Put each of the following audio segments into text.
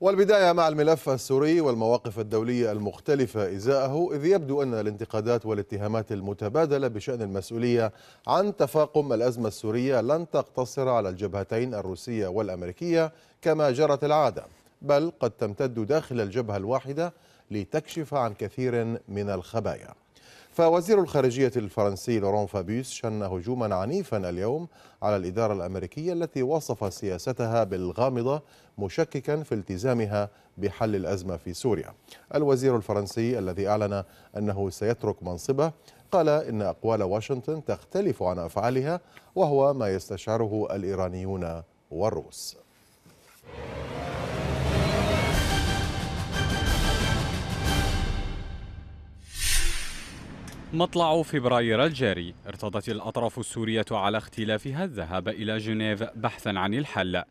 والبداية مع الملف السوري والمواقف الدولية المختلفة إزاءه إذ يبدو أن الانتقادات والاتهامات المتبادلة بشأن المسؤولية عن تفاقم الأزمة السورية لن تقتصر على الجبهتين الروسية والأمريكية كما جرت العادة بل قد تمتد داخل الجبهة الواحدة لتكشف عن كثير من الخبايا فوزير الخارجية الفرنسي لوران فابيوس شن هجوما عنيفا اليوم على الإدارة الأمريكية التي وصف سياستها بالغامضة مشككا في التزامها بحل الأزمة في سوريا الوزير الفرنسي الذي أعلن أنه سيترك منصبه قال إن أقوال واشنطن تختلف عن أفعالها وهو ما يستشعره الإيرانيون والروس مطلع فبراير الجاري ارتضت الأطراف السورية على اختلافها الذهاب إلى جنيف بحثا عن الحل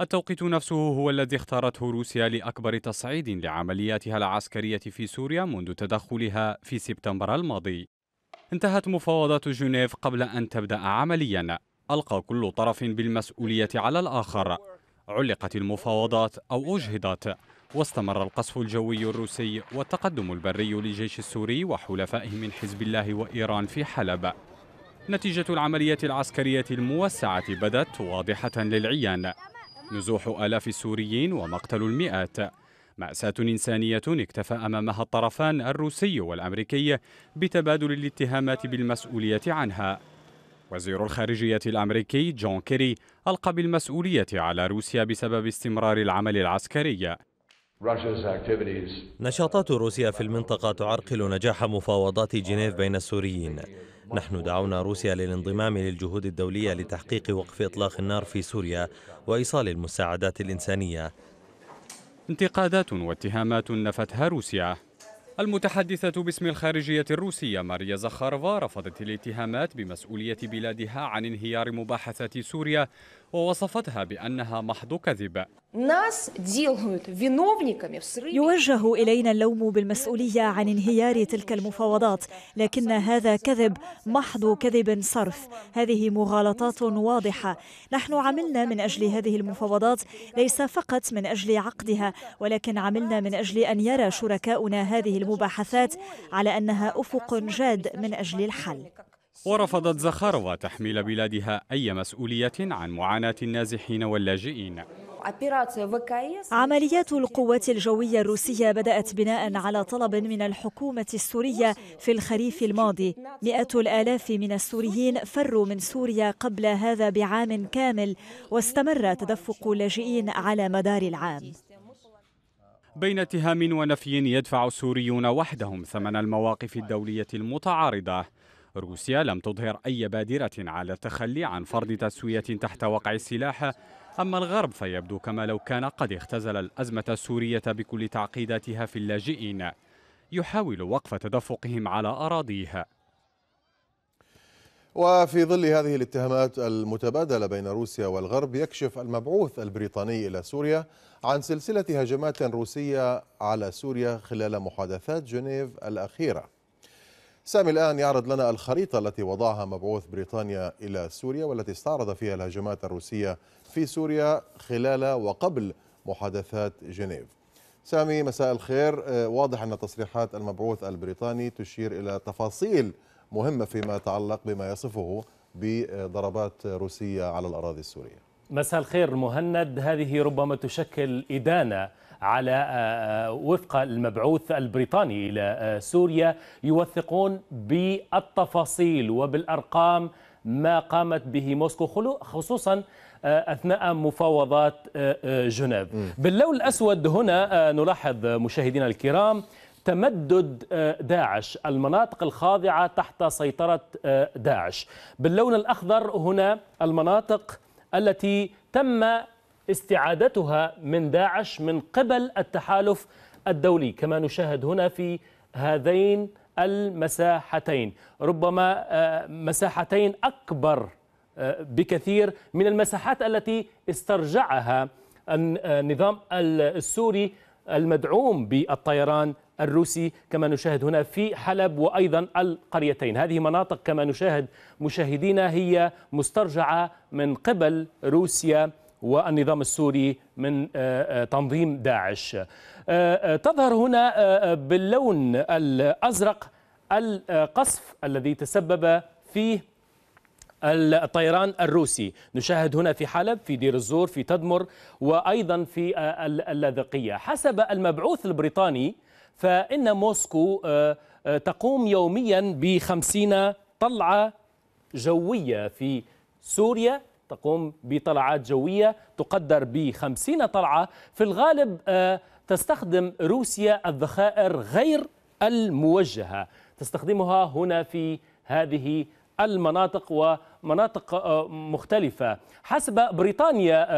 التوقيت نفسه هو الذي اختارته روسيا لأكبر تصعيد لعملياتها العسكرية في سوريا منذ تدخلها في سبتمبر الماضي انتهت مفاوضات جنيف قبل أن تبدأ عمليا ألقى كل طرف بالمسؤولية على الآخر علقت المفاوضات أو أجهضت واستمر القصف الجوي الروسي والتقدم البري للجيش السوري وحلفائه من حزب الله وإيران في حلب نتيجة العملية العسكرية الموسعة بدت واضحة للعيان نزوح آلاف السوريين ومقتل المئات مأساة إنسانية اكتفى أمامها الطرفان الروسي والأمريكي بتبادل الاتهامات بالمسؤولية عنها وزير الخارجية الأمريكي جون كيري ألقى بالمسؤولية على روسيا بسبب استمرار العمل العسكري نشاطات روسيا في المنطقة تعرقل نجاح مفاوضات جنيف بين السوريين نحن دعونا روسيا للانضمام للجهود الدولية لتحقيق وقف إطلاق النار في سوريا وإيصال المساعدات الإنسانية انتقادات واتهامات نفتها روسيا المتحدثة باسم الخارجية الروسية ماريا زخارفا رفضت الاتهامات بمسؤولية بلادها عن انهيار مباحثات سوريا ووصفتها بأنها محض كذب يوجه إلينا اللوم بالمسؤولية عن انهيار تلك المفاوضات لكن هذا كذب محض كذب صرف هذه مغالطات واضحة نحن عملنا من أجل هذه المفاوضات ليس فقط من أجل عقدها ولكن عملنا من أجل أن يرى شركاؤنا هذه المباحثات على أنها أفق جاد من أجل الحل ورفضت زخارفا تحميل بلادها أي مسؤولية عن معاناة النازحين واللاجئين عمليات القوات الجوية الروسية بدأت بناء على طلب من الحكومة السورية في الخريف الماضي مئات الآلاف من السوريين فروا من سوريا قبل هذا بعام كامل واستمر تدفق اللاجئين على مدار العام بين اتهام ونفي يدفع السوريون وحدهم ثمن المواقف الدولية المتعارضة روسيا لم تظهر أي بادرة على التخلي عن فرض تسوية تحت وقع السلاح أما الغرب فيبدو كما لو كان قد اختزل الأزمة السورية بكل تعقيداتها في اللاجئين يحاول وقف تدفقهم على أراضيها وفي ظل هذه الاتهامات المتبادله بين روسيا والغرب يكشف المبعوث البريطاني الى سوريا عن سلسله هجمات روسيه على سوريا خلال محادثات جنيف الاخيره سامي الآن يعرض لنا الخريطة التي وضعها مبعوث بريطانيا إلى سوريا والتي استعرض فيها الهجمات الروسية في سوريا خلال وقبل محادثات جنيف سامي مساء الخير آه، واضح أن تصريحات المبعوث البريطاني تشير إلى تفاصيل مهمة فيما يتعلق بما يصفه بضربات روسية على الأراضي السورية مساء الخير مهند هذه ربما تشكل إدانة على آه، آه، وفق المبعوث البريطاني إلى آه، سوريا يوثقون بالتفاصيل وبالأرقام ما قامت به موسكو خصوصا اثناء مفاوضات جنيف باللون الاسود هنا نلاحظ مشاهدينا الكرام تمدد داعش المناطق الخاضعه تحت سيطره داعش باللون الاخضر هنا المناطق التي تم استعادتها من داعش من قبل التحالف الدولي كما نشاهد هنا في هذين المساحتين ربما آه، مساحتين أكبر آه، بكثير من المساحات التي استرجعها آه، النظام السوري المدعوم بالطيران الروسي كما نشاهد هنا في حلب وأيضا القريتين هذه مناطق كما نشاهد مشاهدينا هي مسترجعة من قبل روسيا والنظام السوري من آه، آه، تنظيم داعش آه، تظهر هنا باللون الأزرق القصف الذي تسبب فيه الطيران الروسي نشاهد هنا في حلب في دير الزور في تدمر وأيضا في اللاذقية حسب المبعوث البريطاني فإن موسكو آه، آه، تقوم يوميا بخمسين طلعة جوية في سوريا تقوم بطلعات جوية تقدر بخمسين طلعة في الغالب آه، تستخدم روسيا الذخائر غير الموجهة تستخدمها هنا في هذه المناطق و مناطق آه، مختلفة حسب بريطانيا آه،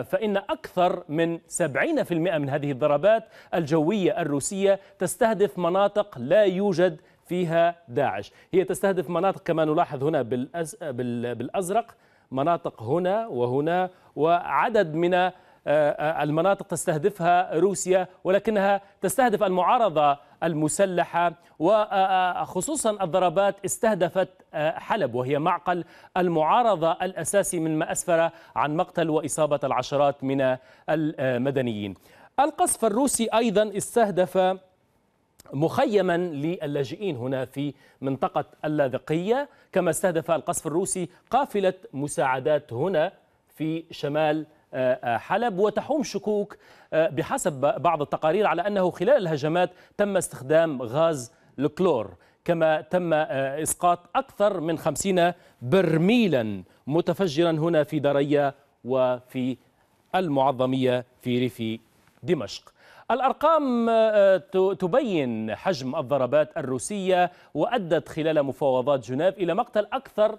آه، فإن أكثر من 70% من هذه الضربات الجوية الروسية تستهدف مناطق لا يوجد فيها داعش هي تستهدف مناطق كما نلاحظ هنا بالأزرق مناطق هنا وهنا وعدد من المناطق تستهدفها روسيا ولكنها تستهدف المعارضة المسلحة وخصوصا الضربات استهدفت آه، حلب وهي معقل المعارضة الأساسي من ما أسفر عن مقتل وإصابة العشرات من المدنيين القصف الروسي أيضا استهدف مخيما للاجئين هنا في منطقة اللاذقية كما استهدف القصف الروسي قافلة مساعدات هنا في شمال حلب وتحوم شكوك آه، بحسب بعض التقارير على أنه خلال الهجمات تم استخدام غاز الكلور كما تم آه، إسقاط أكثر من خمسين برميلا متفجرا هنا في درية وفي المعظمية في ريف دمشق الأرقام آه، تبين حجم الضربات الروسية وأدت خلال مفاوضات جنيف إلى مقتل أكثر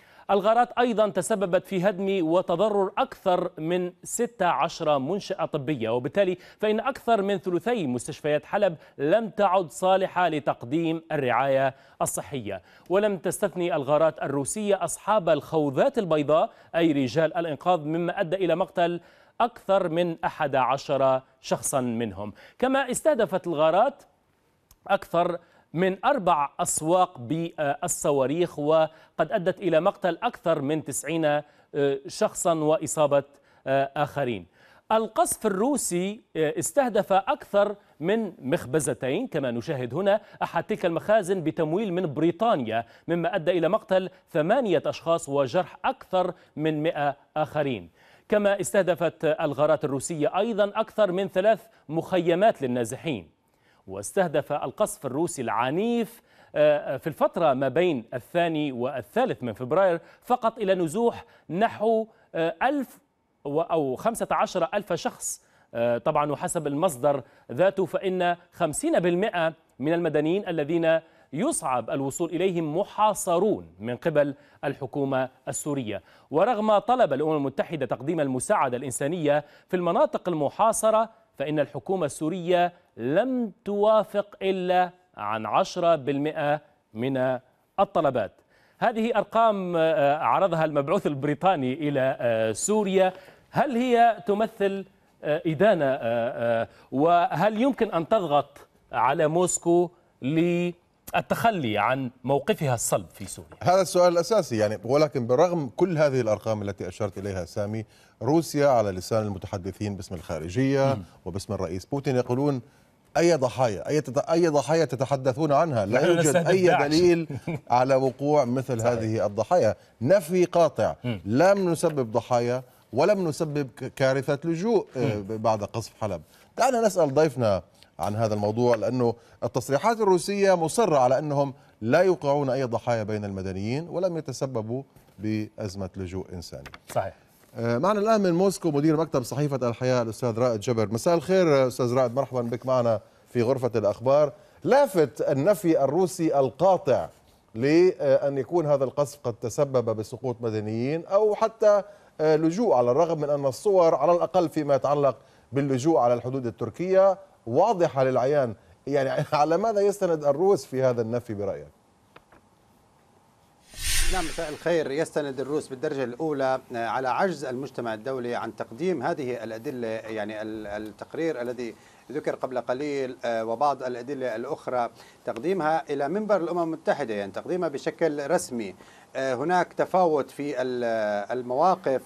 الغارات أيضا تسببت في هدم وتضرر أكثر من 16 منشأة طبية وبالتالي فإن أكثر من ثلثي مستشفيات حلب لم تعد صالحة لتقديم الرعاية الصحية ولم تستثني الغارات الروسية أصحاب الخوذات البيضاء أي رجال الإنقاذ مما أدى إلى مقتل أكثر من 11 شخصا منهم كما استهدفت الغارات أكثر من أربع أسواق بالصواريخ وقد أدت إلى مقتل أكثر من 90 آه، شخصا وإصابة آه، آخرين القصف الروسي آه، استهدف أكثر من مخبزتين كما نشاهد هنا أحد تلك المخازن بتمويل من بريطانيا مما أدى إلى مقتل ثمانية أشخاص وجرح أكثر من مئة آخرين كما استهدفت الغارات الروسية أيضا أكثر من ثلاث مخيمات للنازحين واستهدف القصف الروسي العنيف آه، آه، في الفترة ما بين الثاني والثالث من فبراير فقط إلى نزوح نحو آه، ألف أو خمسة عشر ألف شخص طبعا وحسب المصدر ذاته فإن خمسين بالمئة من المدنيين الذين يصعب الوصول إليهم محاصرون من قبل الحكومة السورية ورغم طلب الأمم المتحدة تقديم المساعدة الإنسانية في المناطق المحاصرة فإن الحكومة السورية لم توافق إلا عن 10% من الطلبات هذه أرقام آه، عرضها المبعوث البريطاني إلى آه، سوريا هل هي تمثل آه، إدانة وهل يمكن أن تضغط على موسكو لي التخلي عن موقفها الصلب في سوريا هذا السؤال الأساسي يعني ولكن برغم كل هذه الأرقام التي أشرت إليها سامي روسيا على لسان المتحدثين باسم الخارجية م. وباسم الرئيس بوتين يقولون أي ضحايا أي أي ضحايا تتحدثون عنها لا يوجد أي دليل على وقوع مثل هذه الضحايا نفي قاطع لم نسبب ضحايا ولم نسبب كارثة لجوء آه، بعد قصف حلب دعنا نسأل ضيفنا عن هذا الموضوع لأنه التصريحات الروسية مصرة على أنهم لا يوقعون أي ضحايا بين المدنيين ولم يتسببوا بأزمة لجوء إنساني صحيح آه، معنا الآن من موسكو مدير مكتب صحيفة الحياة الأستاذ رائد جبر مساء الخير أستاذ رائد مرحبا بك معنا في غرفة الأخبار لافت النفي الروسي القاطع لأن يكون هذا القصف قد تسبب بسقوط مدنيين أو حتى آه، لجوء على الرغم من أن الصور على الأقل فيما يتعلق باللجوء على الحدود التركية واضحه للعيان يعني على ماذا يستند الروس في هذا النفي برايك؟ نعم مساء الخير يستند الروس بالدرجة الأولى آه، على عجز المجتمع الدولي عن تقديم هذه الأدلة يعني التقرير الذي ذكر قبل قليل آه، وبعض الأدلة الأخرى تقديمها إلى منبر الأمم المتحدة يعني تقديمها بشكل رسمي آه، هناك تفاوت في آه، المواقف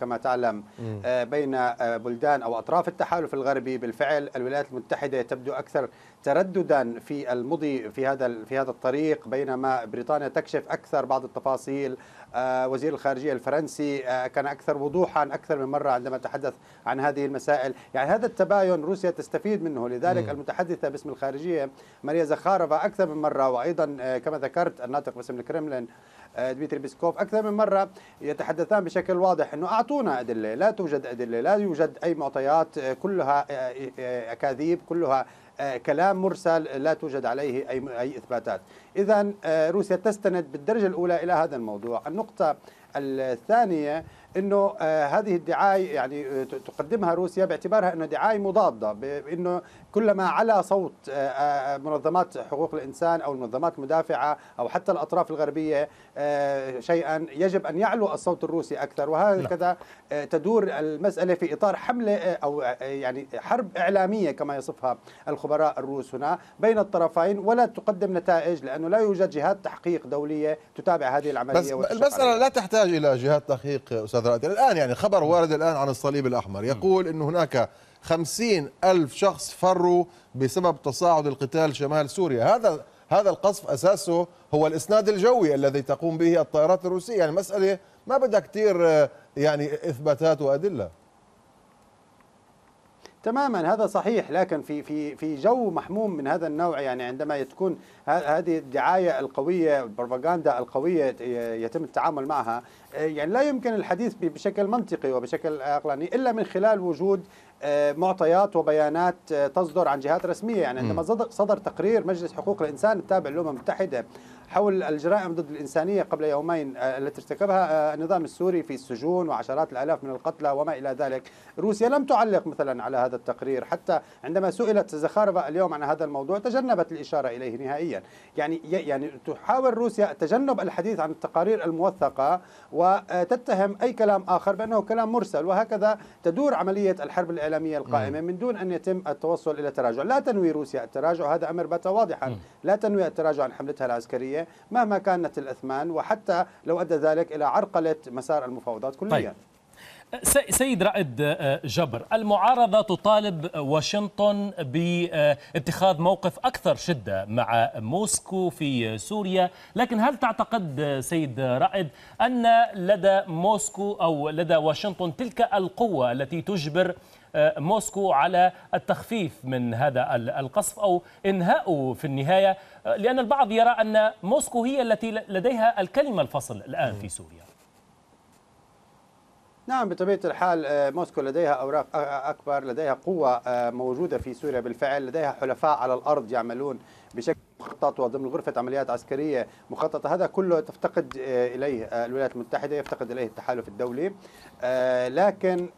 كما تعلم بين بلدان او اطراف التحالف الغربي بالفعل الولايات المتحده تبدو اكثر ترددا في المضي في هذا في هذا الطريق بينما بريطانيا تكشف اكثر بعض التفاصيل آه، وزير الخارجية الفرنسي آه، كان أكثر وضوحا أكثر من مرة عندما تحدث عن هذه المسائل يعني هذا التباين روسيا تستفيد منه لذلك المتحدثة باسم الخارجية ماريا زخارفا أكثر من مرة وأيضا آه، كما ذكرت الناطق باسم الكرملين ديمتري بيسكوف أكثر من مرة يتحدثان بشكل واضح أنه أعطونا أدلة لا توجد أدلة لا يوجد أي معطيات كلها أكاذيب كلها آه، كلام مرسل لا توجد عليه أي, أي إثباتات إذا آه، روسيا تستند بالدرجة الأولى إلى هذا الموضوع النقطة الثانية انه آه، هذه الدعايه يعني آه، تقدمها روسيا باعتبارها انه دعايه مضاده بانه كلما علا صوت آه، منظمات حقوق الانسان او المنظمات المدافعه او حتى الاطراف الغربيه شيئا يجب ان يعلو الصوت الروسي اكثر وهكذا نعم. تدور المساله في اطار حمله او يعني حرب اعلاميه كما يصفها الخبراء الروس هنا بين الطرفين ولا تقدم نتائج لانه لا يوجد جهات تحقيق دوليه تتابع هذه العمليه بس المساله لا تحتاج الى جهات تحقيق استاذ الخضراء الآن يعني خبر نعم. وارد الآن عن الصليب الأحمر نعم. يقول أن هناك خمسين ألف شخص فروا بسبب تصاعد القتال شمال سوريا هذا هذا القصف أساسه هو الإسناد الجوي الذي تقوم به الطائرات الروسية يعني مسألة ما بدها كثير آه، يعني إثباتات وأدلة تماما هذا صحيح لكن في في في جو محموم من هذا النوع يعني عندما تكون هذه الدعايه القويه البروباغندا القويه يتم التعامل معها آه، يعني لا يمكن الحديث بشكل منطقي وبشكل عقلاني الا من خلال وجود آه، معطيات وبيانات آه، تصدر عن جهات رسميه يعني عندما صدر تقرير مجلس حقوق الانسان التابع للامم المتحده حول الجرائم ضد الإنسانية قبل يومين آه، التي ارتكبها آه، النظام السوري في السجون وعشرات الآلاف من القتلى وما إلى ذلك روسيا لم تعلق مثلا على هذا التقرير حتى عندما سئلت زخارفة اليوم عن هذا الموضوع تجنبت الإشارة إليه نهائيا يعني يعني تحاول روسيا تجنب الحديث عن التقارير الموثقة وتتهم أي كلام آخر بأنه كلام مرسل وهكذا تدور عملية الحرب الإعلامية القائمة من دون أن يتم التوصل إلى تراجع لا تنوي روسيا التراجع هذا أمر بات واضحا لا تنوي التراجع عن حملتها العسكرية عليه مهما كانت الأثمان وحتى لو أدى ذلك إلى عرقلة مسار المفاوضات كليا طيب. سيد رائد آه، جبر المعارضة تطالب واشنطن باتخاذ موقف أكثر شدة مع موسكو في سوريا لكن هل تعتقد سيد رائد أن لدى موسكو أو لدى واشنطن تلك القوة التي تجبر آه، موسكو على التخفيف من هذا القصف أو إنهاءه في النهاية آه، لأن البعض يرى أن موسكو هي التي لديها الكلمة الفصل الآن في سوريا نعم بطبيعة الحال آه، موسكو لديها أوراق أكبر لديها قوة موجودة في سوريا بالفعل لديها حلفاء على الأرض يعملون بشكل مخطط وضمن غرفة عمليات عسكرية مخططة هذا كله تفتقد آه، إليه آه، الولايات المتحدة يفتقد إليه التحالف الدولي آه، لكن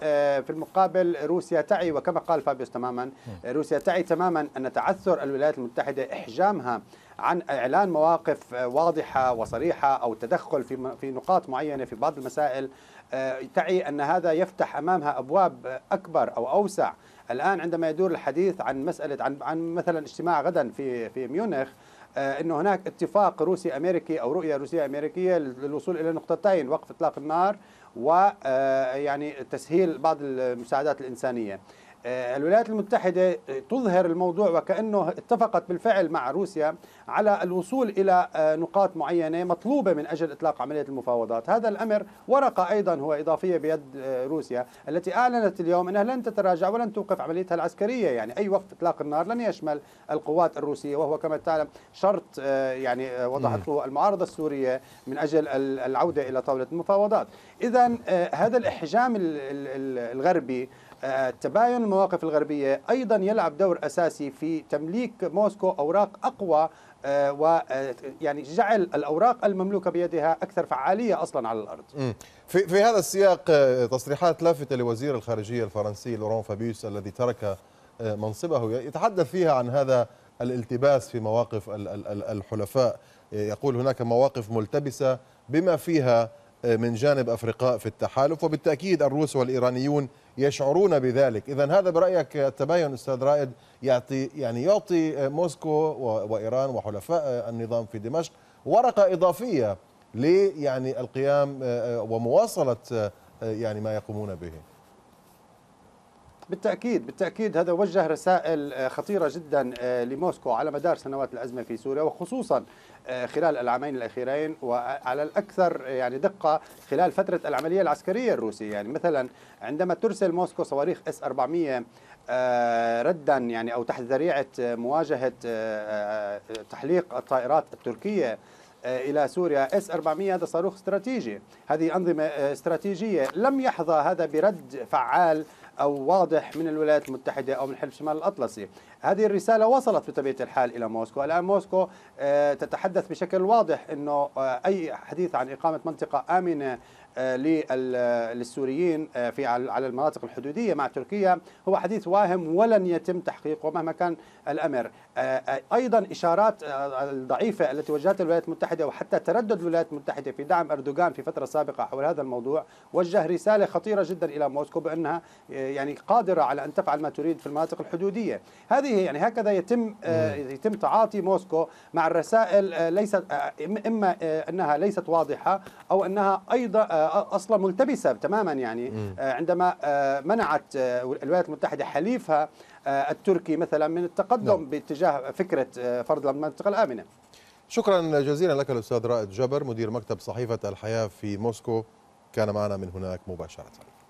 في المقابل روسيا تعي وكما قال فابيوس تماما روسيا تعي تماما أن تعثر الولايات المتحدة إحجامها عن اعلان مواقف واضحه وصريحه او تدخل في في نقاط معينه في بعض المسائل آه، تعي ان هذا يفتح امامها ابواب اكبر او اوسع الان عندما يدور الحديث عن مساله عن عن مثلا اجتماع غدا في في ميونخ آه، انه هناك اتفاق روسي امريكي او رؤيه روسيه امريكيه للوصول الى نقطتين وقف اطلاق النار ويعني آه، تسهيل بعض المساعدات الانسانيه آه، الولايات المتحدة تظهر الموضوع وكأنه اتفقت بالفعل مع روسيا على الوصول إلى آه، نقاط معينة مطلوبة من أجل إطلاق عملية المفاوضات هذا الأمر ورقة أيضا هو إضافية بيد آه، روسيا التي أعلنت اليوم أنها لن تتراجع ولن توقف عمليتها العسكرية يعني أي وقف إطلاق النار لن يشمل القوات الروسية وهو كما تعلم شرط يعني وضعته المعارضة السورية من أجل العودة إلى طاولة المفاوضات إذا هذا الإحجام الغربي تباين المواقف الغربية أيضا يلعب دور أساسي في تمليك موسكو أوراق أقوى آه، و آه، يعني جعل الاوراق المملوكه بيدها اكثر فعاليه اصلا على الارض. في في هذا السياق آه، تصريحات لافته لوزير الخارجيه الفرنسي لورون فابيوس الذي ترك منصبه يتحدث فيها عن هذا الالتباس في مواقف الحلفاء يقول هناك مواقف ملتبسه بما فيها من جانب أفرقاء في التحالف وبالتأكيد الروس والإيرانيون يشعرون بذلك إذا هذا برأيك التباين أستاذ رائد يعطي يعني يعطي موسكو وإيران وحلفاء النظام في دمشق ورقة إضافية ليعني يعني القيام آه، آه، ومواصلة آه، يعني ما يقومون به بالتأكيد بالتأكيد هذا وجه رسائل آه، خطيرة جدا آه، لموسكو على مدار سنوات الأزمة في سوريا وخصوصا آه، خلال العامين الأخيرين وعلى الأكثر يعني دقة خلال فترة العملية العسكرية الروسية يعني مثلا عندما ترسل موسكو صواريخ اس 400 ردا يعني أو تحت ذريعة مواجهة تحليق الطائرات التركية الى سوريا اس 400 هذا صاروخ استراتيجي هذه انظمه استراتيجيه لم يحظى هذا برد فعال أو واضح من الولايات المتحدة أو من حلف شمال الأطلسي هذه الرسالة وصلت بطبيعة الحال إلى موسكو الآن موسكو آه، تتحدث بشكل واضح أنه آه، أي حديث عن إقامة منطقة آمنة آه، للسوريين في على المناطق الحدودية مع تركيا هو حديث واهم ولن يتم تحقيقه مهما كان الأمر أيضا إشارات الضعيفة التي وجهتها الولايات المتحدة وحتى تردد الولايات المتحدة في دعم أردوغان في فترة سابقة حول هذا الموضوع وجه رسالة خطيرة جدا إلى موسكو بأنها يعني قادرة على أن تفعل ما تريد في المناطق الحدودية هذه يعني هكذا يتم آه، يتم تعاطي موسكو مع الرسائل آه، ليست آه، إما أنها ليست واضحة أو أنها أيضا أصلا ملتبسة تماما يعني عندما منعت الولايات المتحدة حليفها التركي مثلا من التقدم نعم. باتجاه فكرة فرض المنطقة الآمنة شكرا جزيلا لك الأستاذ رائد جبر مدير مكتب صحيفة الحياة في موسكو كان معنا من هناك مباشرة